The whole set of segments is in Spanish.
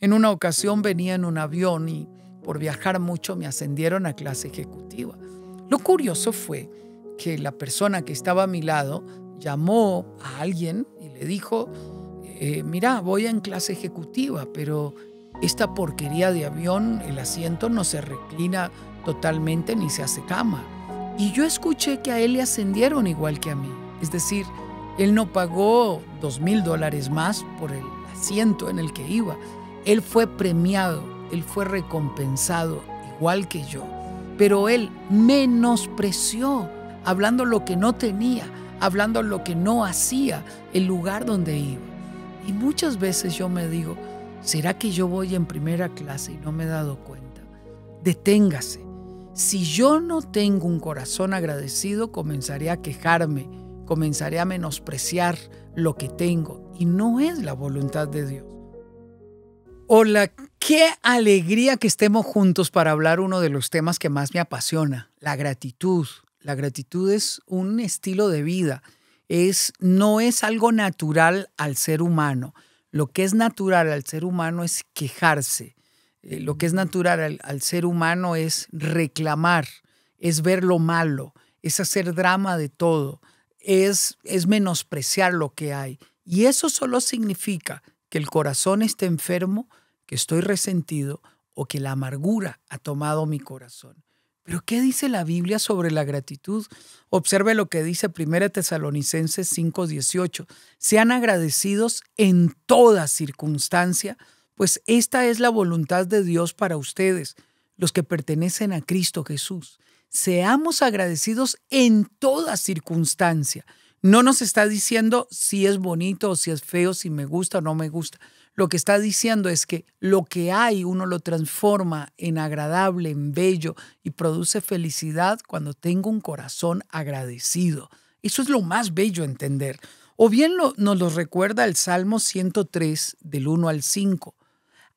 En una ocasión venía en un avión y por viajar mucho me ascendieron a clase ejecutiva. Lo curioso fue que la persona que estaba a mi lado llamó a alguien y le dijo, eh, mira, voy en clase ejecutiva, pero esta porquería de avión, el asiento no se reclina totalmente ni se hace cama. Y yo escuché que a él le ascendieron igual que a mí. Es decir, él no pagó dos mil dólares más por el asiento en el que iba, él fue premiado, él fue recompensado, igual que yo. Pero él menospreció, hablando lo que no tenía, hablando lo que no hacía, el lugar donde iba. Y muchas veces yo me digo, ¿será que yo voy en primera clase y no me he dado cuenta? Deténgase. Si yo no tengo un corazón agradecido, comenzaré a quejarme, comenzaré a menospreciar lo que tengo. Y no es la voluntad de Dios. Hola, qué alegría que estemos juntos para hablar uno de los temas que más me apasiona, la gratitud. La gratitud es un estilo de vida, es, no es algo natural al ser humano. Lo que es natural al ser humano es quejarse. Eh, lo que es natural al, ser humano es reclamar, es ver lo malo, es hacer drama de todo, es, es menospreciar lo que hay. Y eso solo significa que el corazón esté enfermo, que estoy resentido o que la amargura ha tomado mi corazón. Pero ¿qué dice la Biblia sobre la gratitud? Observe lo que dice 1 Tesalonicenses 5:18. Sean agradecidos en toda circunstancia, pues esta es la voluntad de Dios para ustedes, los que pertenecen a Cristo Jesús. Seamos agradecidos en toda circunstancia. No nos está diciendo si es bonito o si es feo, si me gusta o no me gusta. Lo que está diciendo es que lo que hay uno lo transforma en agradable, en bello y produce felicidad cuando tengo un corazón agradecido. Eso es lo más bello entender. O bien nos lo recuerda el Salmo 103 del 1 al 5.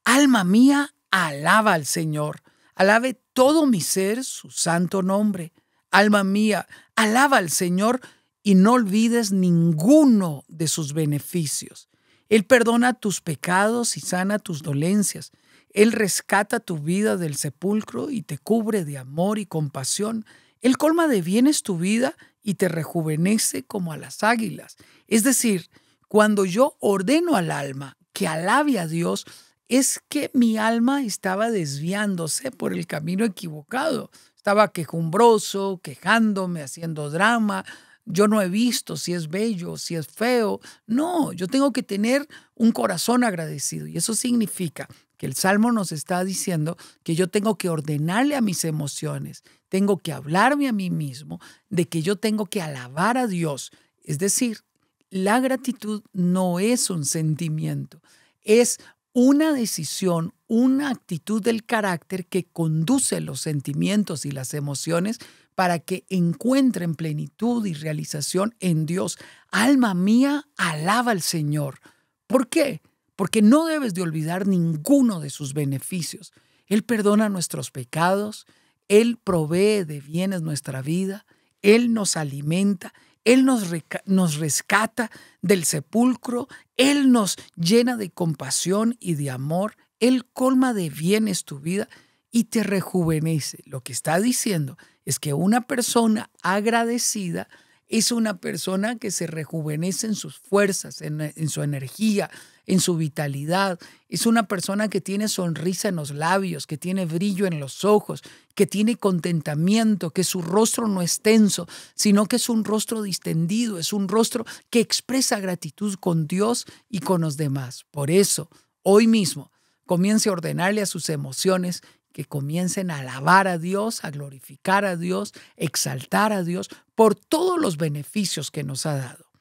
Alma mía, alaba al Señor. Alabe todo mi ser su santo nombre. Alma mía, alaba al Señor y no olvides ninguno de sus beneficios. Él perdona tus pecados y sana tus dolencias. Él rescata tu vida del sepulcro y te cubre de amor y compasión. Él colma de bienes tu vida y te rejuvenece como a las águilas. Es decir, cuando yo ordeno al alma que alabe a Dios, es que mi alma estaba desviándose por el camino equivocado. Estaba quejumbroso, quejándome, haciendo drama, yo no he visto si es bello, si es feo. No, yo tengo que tener un corazón agradecido. Y eso significa que el Salmo nos está diciendo que yo tengo que ordenarle a mis emociones, tengo que hablarme a mí mismo de que yo tengo que alabar a Dios. Es decir, la gratitud no es un sentimiento, es una decisión, una actitud del carácter que conduce los sentimientos y las emociones para que encuentren plenitud y realización en Dios. Alma mía, alaba al Señor. ¿Por qué? Porque no debes de olvidar ninguno de sus beneficios. Él perdona nuestros pecados, Él provee de bienes nuestra vida, Él nos alimenta, Él nos, nos rescata del sepulcro, Él nos llena de compasión y de amor, Él colma de bienes tu vida y te rejuvenece. Lo que está diciendo es que una persona agradecida es una persona que se rejuvenece en sus fuerzas, en, su energía, en su vitalidad. Es una persona que tiene sonrisa en los labios, que tiene brillo en los ojos, que tiene contentamiento, que su rostro no es tenso, sino que es un rostro distendido, es un rostro que expresa gratitud con Dios y con los demás. Por eso, hoy mismo, comience a ordenarle a sus emociones que comiencen a alabar a Dios, a glorificar a Dios, exaltar a Dios por todos los beneficios que nos ha dado.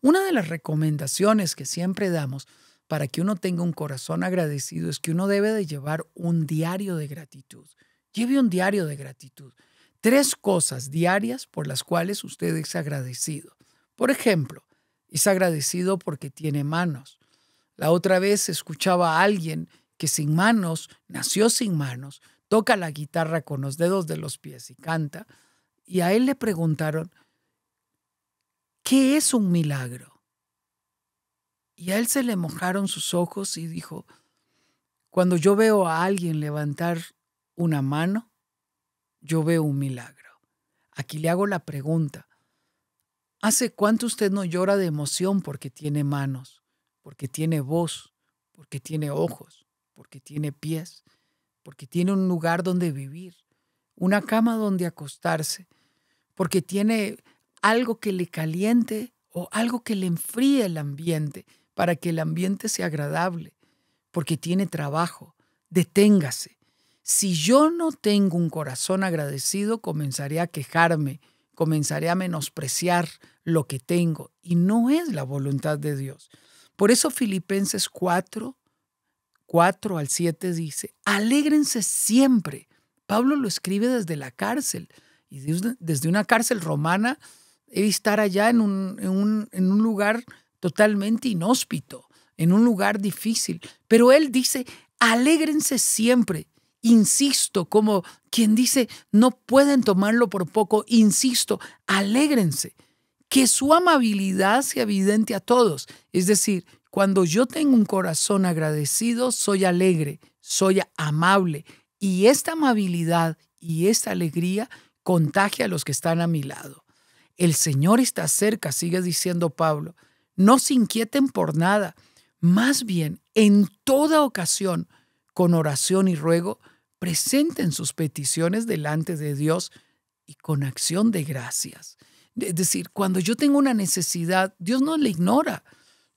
Una de las recomendaciones que siempre damos para que uno tenga un corazón agradecido es que uno debe de llevar un diario de gratitud. Lleve un diario de gratitud. Tres cosas diarias por las cuales usted es agradecido. Por ejemplo, es agradecido porque tiene manos. La otra vez escuchaba a alguien que sin manos, nació sin manos, toca la guitarra con los dedos de los pies y canta. Y a él le preguntaron, ¿qué es un milagro? Y a él se le mojaron sus ojos y dijo, cuando yo veo a alguien levantar una mano, yo veo un milagro. Aquí le hago la pregunta, ¿hace cuánto usted no llora de emoción porque tiene manos, porque tiene voz, porque tiene ojos? porque tiene pies, porque tiene un lugar donde vivir, una cama donde acostarse, porque tiene algo que le caliente o algo que le enfríe el ambiente para que el ambiente sea agradable, porque tiene trabajo. Deténgase. Si yo no tengo un corazón agradecido, comenzaré a quejarme, comenzaré a menospreciar lo que tengo y no es la voluntad de Dios. Por eso Filipenses 4, 4 al 7 dice, alégrense siempre. Pablo lo escribe desde la cárcel y desde una cárcel romana debe estar allá en un, en un lugar totalmente inhóspito, en un lugar difícil. Pero él dice, alégrense siempre insisto, como quien dice, no pueden tomarlo por poco, insisto, alégrense, que su amabilidad sea evidente a todos. Es decir, cuando yo tengo un corazón agradecido, soy alegre, soy amable y esta amabilidad y esta alegría contagia a los que están a mi lado. El Señor está cerca, sigue diciendo Pablo. No se inquieten por nada, más bien en toda ocasión, con oración y ruego, presenten sus peticiones delante de Dios y con acción de gracias. Es decir, cuando yo tengo una necesidad, Dios no la ignora.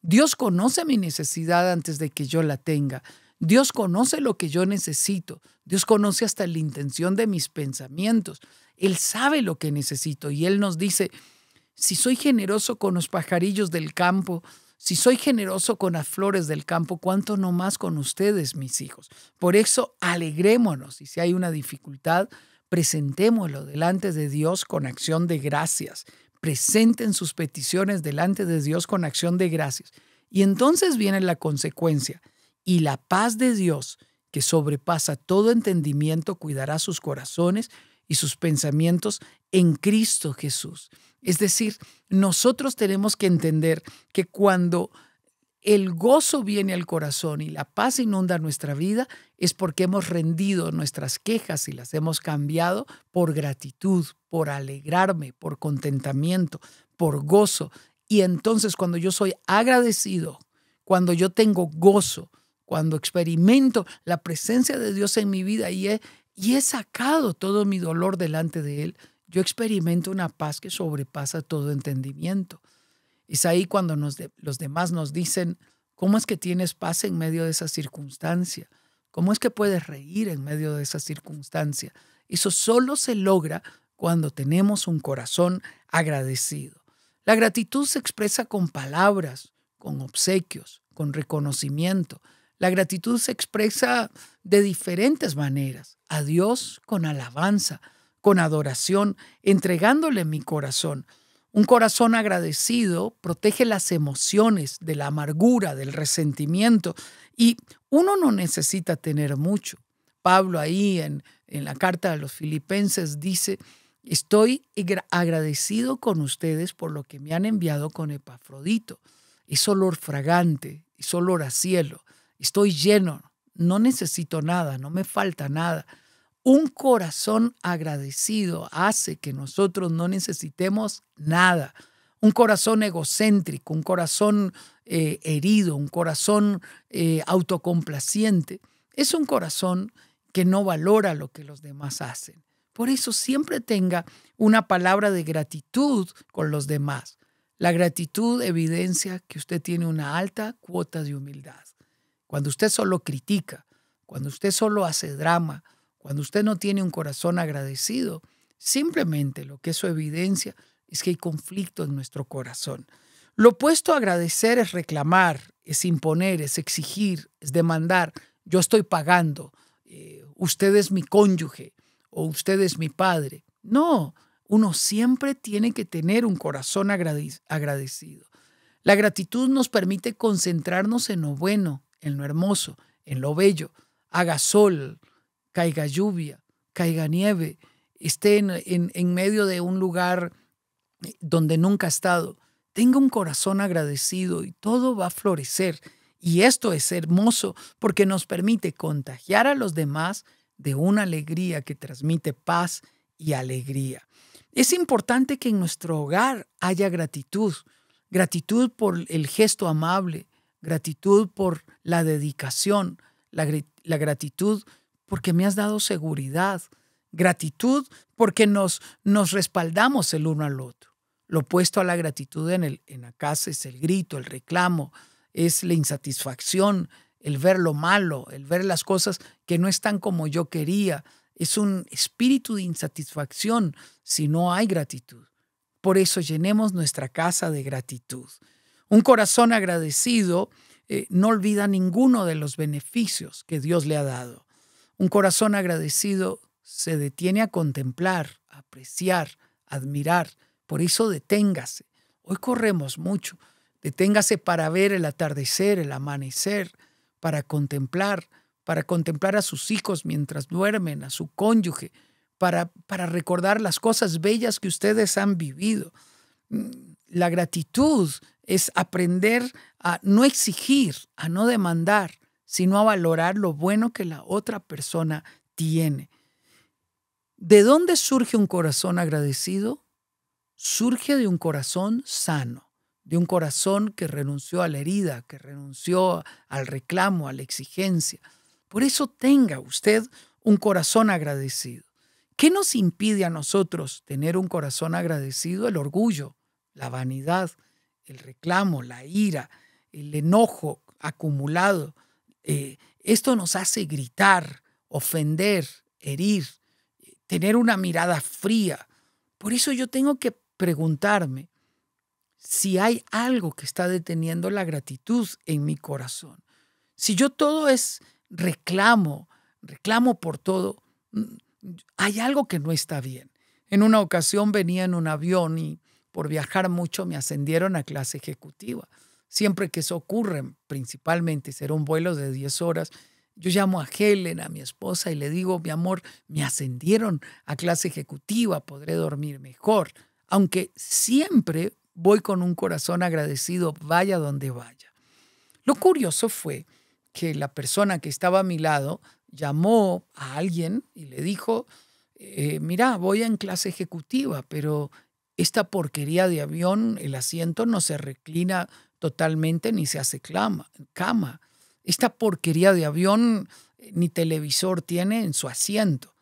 Dios conoce mi necesidad antes de que yo la tenga. Dios conoce lo que yo necesito. Dios conoce hasta la intención de mis pensamientos. Él sabe lo que necesito y Él nos dice, si soy generoso con los pajarillos del campo, si soy generoso con las flores del campo, cuánto no más con ustedes, mis hijos. Por eso, alegrémonos y si hay una dificultad, presentémoslo delante de Dios con acción de gracias presenten sus peticiones delante de Dios con acción de gracias. Y entonces viene la consecuencia, y la paz de Dios, que sobrepasa todo entendimiento, cuidará sus corazones y sus pensamientos en Cristo Jesús. Es decir, nosotros tenemos que entender que cuando el gozo viene al corazón y la paz inunda nuestra vida, es porque hemos rendido nuestras quejas y las hemos cambiado por gratitud, por alegrarme, por contentamiento, por gozo. Y entonces cuando yo soy agradecido, cuando yo tengo gozo, cuando experimento la presencia de Dios en mi vida y he, y he sacado todo mi dolor delante de Él, yo experimento una paz que sobrepasa todo entendimiento. Es ahí cuando los demás nos dicen, ¿cómo es que tienes paz en medio de esa circunstancia? ¿Cómo es que puedes reír en medio de esa circunstancia? Eso solo se logra cuando tenemos un corazón agradecido. La gratitud se expresa con palabras, con obsequios, con reconocimiento. La gratitud se expresa de diferentes maneras. A Dios con alabanza, con adoración, entregándole mi corazón. Un corazón agradecido protege las emociones de la amargura, del resentimiento, y uno no necesita tener mucho. Pablo ahí en, la carta a los filipenses dice, estoy agradecido con ustedes por lo que me han enviado con Epafrodito. Es olor fragante, es olor a cielo. Estoy lleno, no necesito nada, no me falta nada. Un corazón agradecido hace que nosotros no necesitemos nada. Un corazón egocéntrico, un corazón eh, herido, un corazón eh, autocomplaciente, es un corazón que no valora lo que los demás hacen. Por eso siempre tenga una palabra de gratitud con los demás. La gratitud evidencia que usted tiene una alta cuota de humildad. Cuando usted solo critica, cuando usted solo hace drama, cuando usted no tiene un corazón agradecido, simplemente lo que eso evidencia es que hay conflicto en nuestro corazón. Lo opuesto a agradecer es reclamar, es imponer, es exigir, es demandar. Yo estoy pagando, eh, usted es mi cónyuge o usted es mi padre. No, uno siempre tiene que tener un corazón agradecido. La gratitud nos permite concentrarnos en lo bueno, en lo hermoso, en lo bello. Haga sol, caiga lluvia, caiga nieve, esté en, medio de un lugar eh, donde nunca ha estado, tenga un corazón agradecido y todo va a florecer. Y esto es hermoso porque nos permite contagiar a los demás de una alegría que transmite paz y alegría. Es importante que en nuestro hogar haya gratitud, gratitud por el gesto amable, gratitud por la dedicación, la, la gratitud porque me has dado seguridad, gratitud porque nos, nos respaldamos el uno al otro. Lo opuesto a la gratitud en, el, en la casa es el grito, el reclamo, es la insatisfacción, el ver lo malo, el ver las cosas que no están como yo quería. Es un espíritu de insatisfacción si no hay gratitud. Por eso llenemos nuestra casa de gratitud. Un corazón agradecido eh, no olvida ninguno de los beneficios que Dios le ha dado. Un corazón agradecido se detiene a contemplar, apreciar, admirar. Por eso deténgase. Hoy corremos mucho. Deténgase para ver el atardecer, el amanecer, para contemplar, para contemplar a sus hijos mientras duermen, a su cónyuge, para, para recordar las cosas bellas que ustedes han vivido. La gratitud es aprender a no exigir, a no demandar, sino a valorar lo bueno que la otra persona tiene. ¿De dónde surge un corazón agradecido? Surge de un corazón sano, de un corazón que renunció a la herida, que renunció al reclamo, a la exigencia. Por eso tenga usted un corazón agradecido. ¿Qué nos impide a nosotros tener un corazón agradecido? El orgullo, la vanidad, el reclamo, la ira, el enojo acumulado, eh, esto nos hace gritar, ofender, herir, eh, tener una mirada fría. Por eso yo tengo que preguntarme si hay algo que está deteniendo la gratitud en mi corazón. Si yo todo es reclamo, reclamo por todo, hay algo que no está bien. En una ocasión venía en un avión y por viajar mucho me ascendieron a clase ejecutiva siempre que eso ocurre, principalmente será un vuelo de 10 horas, yo llamo a Helen, a mi esposa, y le digo, mi amor, me ascendieron a clase ejecutiva, podré dormir mejor, aunque siempre voy con un corazón agradecido, vaya donde vaya. Lo curioso fue que la persona que estaba a mi lado llamó a alguien y le dijo, eh, mira, voy en clase ejecutiva, pero esta porquería de avión, el asiento no se reclina totalmente ni se hace cama. Esta porquería de avión eh, ni televisor tiene en su asiento.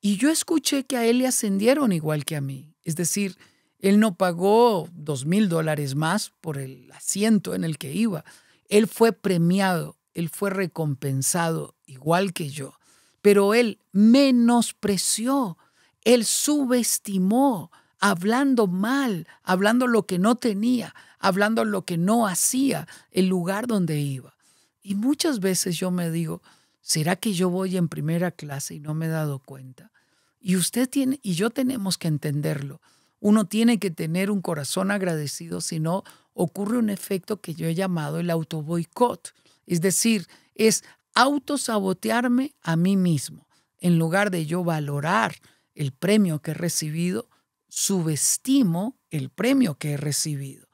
Y yo escuché que a él le ascendieron igual que a mí. Es decir, él no pagó dos mil dólares más por el asiento en el que iba. Él fue premiado, él fue recompensado igual que yo. Pero él menospreció, él subestimó hablando mal, hablando lo que no tenía, hablando lo que no hacía, el lugar donde iba. Y muchas veces yo me digo, ¿será que yo voy en primera clase y no me he dado cuenta? Y usted tiene y yo tenemos que entenderlo. Uno tiene que tener un corazón agradecido, si no ocurre un efecto que yo he llamado el boicot, es decir, es autosabotearme a mí mismo en lugar de yo valorar el premio que he recibido subestimo el premio que he recibido.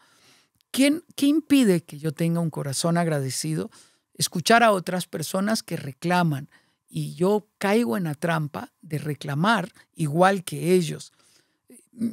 ¿Quién, ¿Qué impide que yo tenga un corazón agradecido? Escuchar a otras personas que reclaman y yo caigo en la trampa de reclamar igual que ellos. Mm,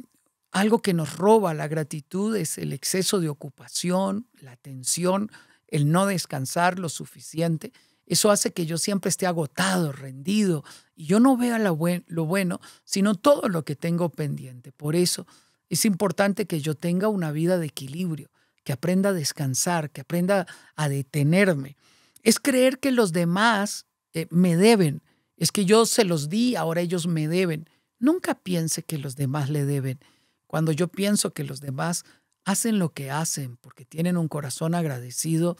algo que nos roba la gratitud es el exceso de ocupación, la tensión, el no descansar lo suficiente eso hace que yo siempre esté agotado, rendido, y yo no vea lo, bueno, sino todo lo que tengo pendiente. Por eso es importante que yo tenga una vida de equilibrio, que aprenda a descansar, que aprenda a detenerme. Es creer que los demás eh, me deben. Es que yo se los di, ahora ellos me deben. Nunca piense que los demás le deben. Cuando yo pienso que los demás hacen lo que hacen porque tienen un corazón agradecido,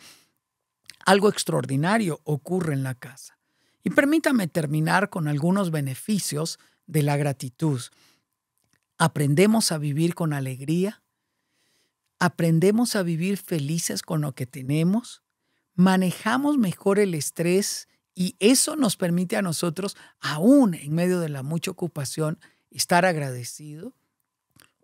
algo extraordinario ocurre en la casa. Y permítame terminar con algunos beneficios de la gratitud. Aprendemos a vivir con alegría, aprendemos a vivir felices con lo que tenemos, manejamos mejor el estrés y eso nos permite a nosotros, aún en medio de la mucha ocupación, estar agradecido.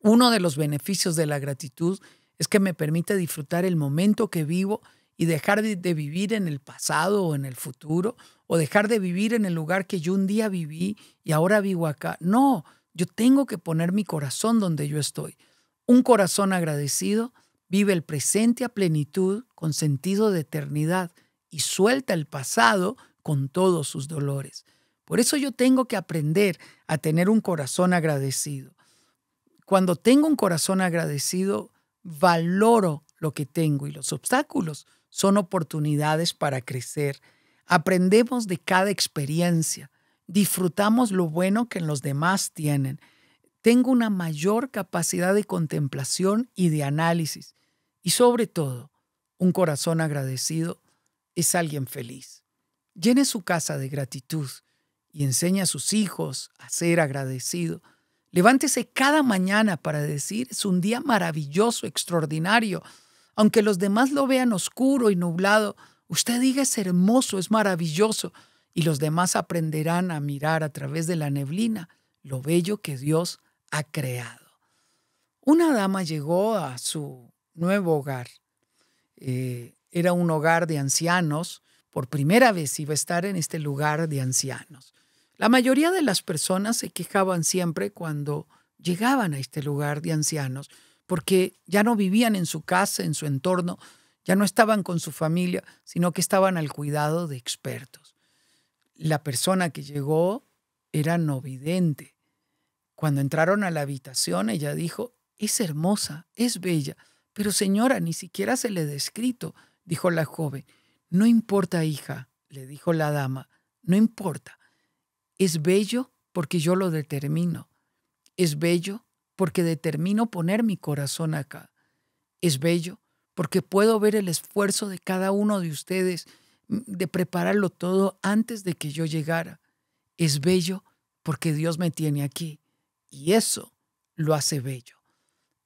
Uno de los beneficios de la gratitud es que me permite disfrutar el momento que vivo y dejar de, vivir en el pasado o en el futuro, o dejar de vivir en el lugar que yo un día viví y ahora vivo acá. No, yo tengo que poner mi corazón donde yo estoy. Un corazón agradecido vive el presente a plenitud con sentido de eternidad y suelta el pasado con todos sus dolores. Por eso yo tengo que aprender a tener un corazón agradecido. Cuando tengo un corazón agradecido, valoro lo que tengo y los obstáculos son oportunidades para crecer. Aprendemos de cada experiencia, disfrutamos lo bueno que los demás tienen. Tengo una mayor capacidad de contemplación y de análisis. Y sobre todo, un corazón agradecido es alguien feliz. Llene su casa de gratitud y enseña a sus hijos a ser agradecido. Levántese cada mañana para decir, es un día maravilloso, extraordinario aunque los demás lo vean oscuro y nublado, usted diga es hermoso, es maravilloso, y los demás aprenderán a mirar a través de la neblina lo bello que Dios ha creado. Una dama llegó a su nuevo hogar. Eh, era un hogar de ancianos. Por primera vez iba a estar en este lugar de ancianos. La mayoría de las personas se quejaban siempre cuando llegaban a este lugar de ancianos porque ya no vivían en su casa, en su entorno, ya no estaban con su familia, sino que estaban al cuidado de expertos. La persona que llegó era novidente. Cuando entraron a la habitación, ella dijo, es hermosa, es bella, pero señora, ni siquiera se le ha descrito, dijo la joven. No importa, hija, le dijo la dama, no importa. Es bello porque yo lo determino. Es bello porque determino poner mi corazón acá. Es bello porque puedo ver el esfuerzo de cada uno de ustedes mm, de prepararlo todo antes de que yo llegara. Es bello porque Dios me tiene aquí y eso lo hace bello.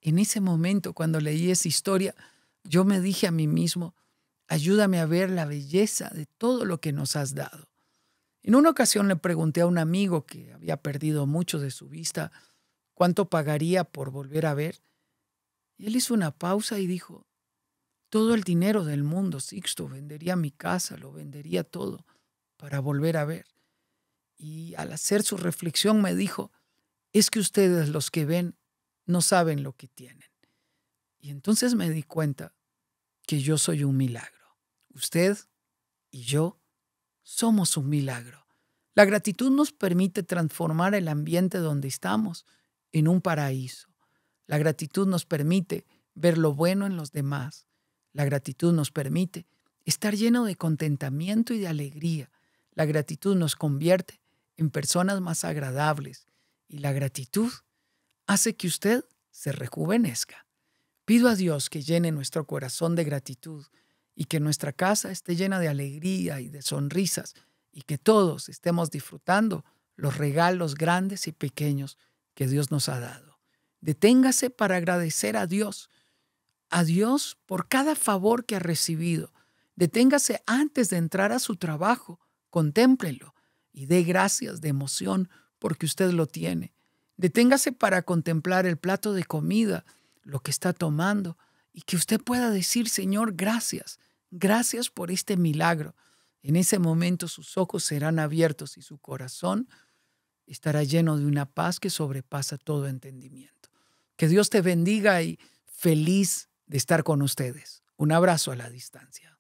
En ese momento, cuando leí esa historia, yo me dije a mí mismo, ayúdame a ver la belleza de todo lo que nos has dado. En una ocasión le pregunté a un amigo que había perdido mucho de su vista, cuánto pagaría por volver a ver. él hizo una pausa y dijo, todo el dinero del mundo, Sixto, vendería mi casa, lo vendería todo para volver a ver. Y al hacer su reflexión me dijo, es que ustedes los que ven no saben lo que tienen. Y entonces me di cuenta que yo soy un milagro. Usted y yo somos un milagro. La gratitud nos permite transformar el ambiente donde estamos en un paraíso. La gratitud nos permite ver lo bueno en los demás. La gratitud nos permite estar lleno de contentamiento y de alegría. La gratitud nos convierte en personas más agradables y la gratitud hace que usted se rejuvenezca. Pido a Dios que llene nuestro corazón de gratitud y que nuestra casa esté llena de alegría y de sonrisas y que todos estemos disfrutando los regalos grandes y pequeños que Dios nos ha dado. Deténgase para agradecer a Dios, a Dios por cada favor que ha recibido. Deténgase antes de entrar a su trabajo, contémplelo y dé gracias de emoción porque usted lo tiene. Deténgase para contemplar el plato de comida, lo que está tomando, y que usted pueda decir, Señor, gracias, gracias por este milagro. En ese momento sus ojos serán abiertos y su corazón estará lleno de una paz que sobrepasa todo entendimiento. Que Dios te bendiga y feliz de estar con ustedes. Un abrazo a la distancia.